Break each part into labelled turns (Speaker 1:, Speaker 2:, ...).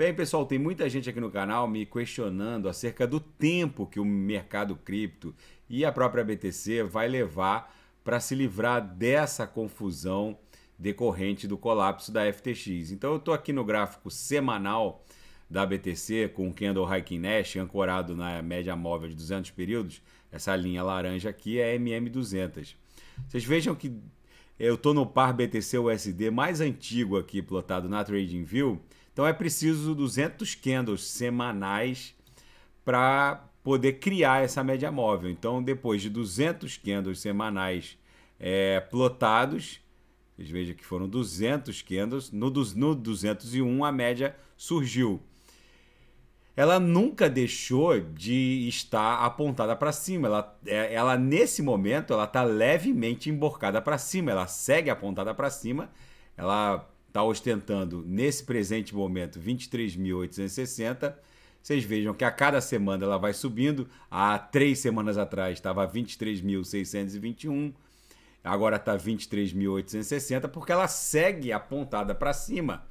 Speaker 1: Bem, pessoal, tem muita gente aqui no canal me questionando acerca do tempo que o mercado cripto e a própria BTC vai levar para se livrar dessa confusão decorrente do colapso da FTX. Então eu estou aqui no gráfico semanal da BTC com o candle hiking Nash ancorado na média móvel de 200 períodos. Essa linha laranja aqui é MM200. Vocês vejam que eu estou no par BTC USD mais antigo aqui plotado na TradingView. View então é preciso 200 candles semanais para poder criar essa média móvel. Então, depois de 200 candles semanais é, plotados, vocês vejam que foram 200 candles, no, no 201 a média surgiu. Ela nunca deixou de estar apontada para cima. Ela, é, ela nesse momento, ela está levemente emborcada para cima. Ela segue apontada para cima. Ela está ostentando nesse presente momento 23.860. Vocês vejam que a cada semana ela vai subindo. Há três semanas atrás estava 23.621, agora está 23.860, porque ela segue apontada para cima.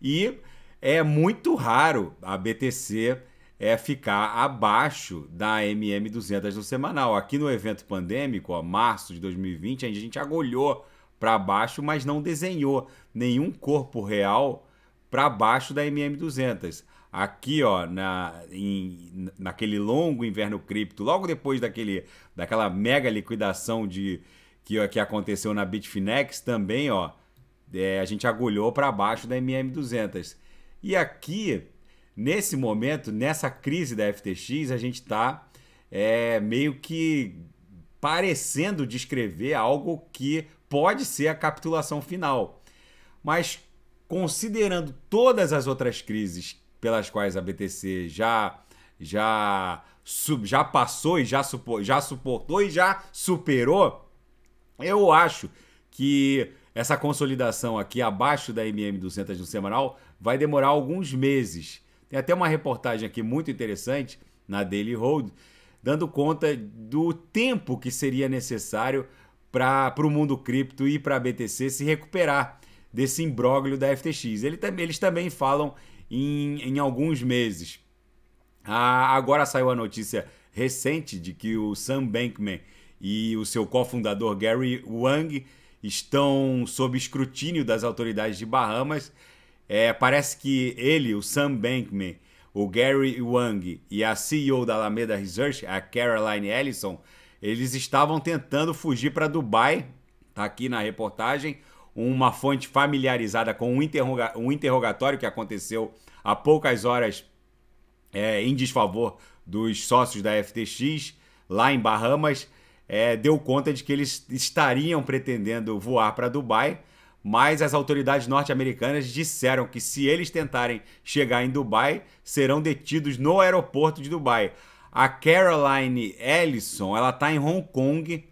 Speaker 1: E é muito raro a BTC é ficar abaixo da MM200 no semanal. Aqui no evento pandêmico, ó, março de 2020, a gente agolhou para baixo, mas não desenhou nenhum corpo real para baixo da MM200. Aqui, ó, na, em, naquele longo inverno cripto, logo depois daquele, daquela mega liquidação de, que, que aconteceu na Bitfinex, também, ó, é, a gente agulhou para baixo da MM200. E aqui, nesse momento, nessa crise da FTX, a gente está é, meio que parecendo descrever algo que pode ser a capitulação final. Mas considerando todas as outras crises pelas quais a BTC já já já passou e já, supo, já suportou e já superou, eu acho que essa consolidação aqui abaixo da MM200 no semanal vai demorar alguns meses. Tem até uma reportagem aqui muito interessante na Daily Hold, dando conta do tempo que seria necessário para o mundo cripto e para a BTC se recuperar desse imbróglio da FTX. Ele, eles também falam em, em alguns meses. Ah, agora saiu a notícia recente de que o Sam Bankman e o seu cofundador Gary Wang estão sob escrutínio das autoridades de Bahamas. É, parece que ele, o Sam Bankman, o Gary Wang e a CEO da Alameda Research, a Caroline Ellison, eles estavam tentando fugir para Dubai, Está aqui na reportagem, uma fonte familiarizada com um, interroga um interrogatório que aconteceu há poucas horas é, em desfavor dos sócios da FTX, lá em Bahamas, é, deu conta de que eles estariam pretendendo voar para Dubai, mas as autoridades norte-americanas disseram que se eles tentarem chegar em Dubai, serão detidos no aeroporto de Dubai. A Caroline Ellison, ela tá em Hong Kong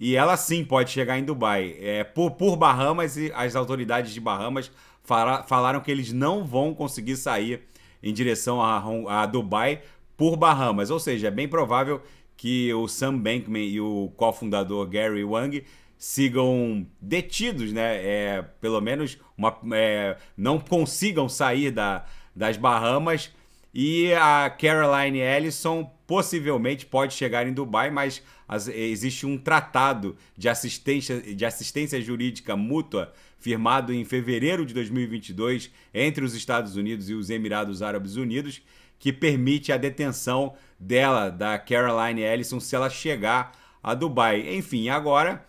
Speaker 1: e ela sim pode chegar em Dubai. É, por, por Bahamas, e as autoridades de Bahamas fala, falaram que eles não vão conseguir sair em direção a, a Dubai por Bahamas. Ou seja, é bem provável que o Sam Bankman e o cofundador Gary Wang sigam detidos, né? É, pelo menos uma, é, não consigam sair da, das Bahamas e a Caroline Ellison possivelmente pode chegar em Dubai, mas existe um tratado de assistência, de assistência jurídica mútua firmado em fevereiro de 2022 entre os Estados Unidos e os Emirados Árabes Unidos que permite a detenção dela, da Caroline Ellison, se ela chegar a Dubai. Enfim, agora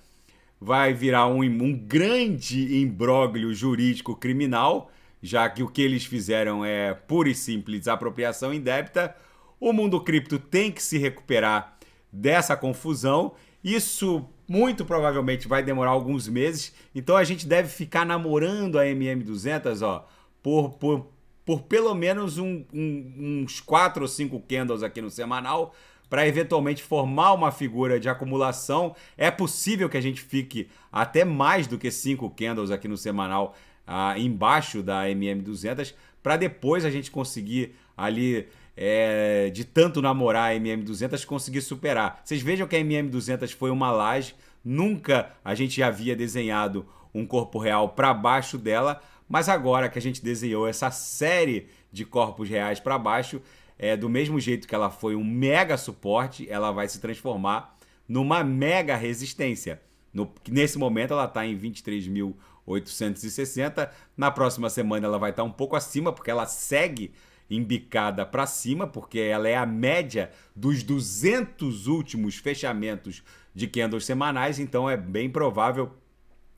Speaker 1: vai virar um, um grande imbróglio jurídico criminal já que o que eles fizeram é pura e simples apropriação indébita. O mundo cripto tem que se recuperar dessa confusão. Isso muito provavelmente vai demorar alguns meses, então a gente deve ficar namorando a MM200 ó, por, por, por pelo menos um, um, uns 4 ou 5 candles aqui no semanal para eventualmente formar uma figura de acumulação. É possível que a gente fique até mais do que 5 candles aqui no semanal ah, embaixo da MM200 para depois a gente conseguir ali é, de tanto namorar a MM200 conseguir superar. Vocês vejam que a MM200 foi uma laje, nunca a gente havia desenhado um corpo real para baixo dela, mas agora que a gente desenhou essa série de corpos reais para baixo, é, do mesmo jeito que ela foi um mega suporte, ela vai se transformar numa mega resistência. No, nesse momento ela está em 23 mil 860. Na próxima semana ela vai estar tá um pouco acima, porque ela segue embicada para cima, porque ela é a média dos 200 últimos fechamentos de candles semanais, então é bem provável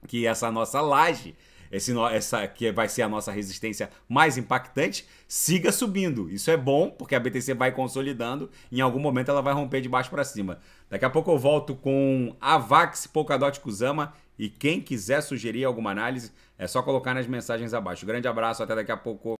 Speaker 1: que essa nossa laje esse, essa que vai ser a nossa resistência mais impactante, siga subindo. Isso é bom, porque a BTC vai consolidando, em algum momento ela vai romper de baixo para cima. Daqui a pouco eu volto com a Vax Polkadot Kusama e quem quiser sugerir alguma análise, é só colocar nas mensagens abaixo. Grande abraço, até daqui a pouco.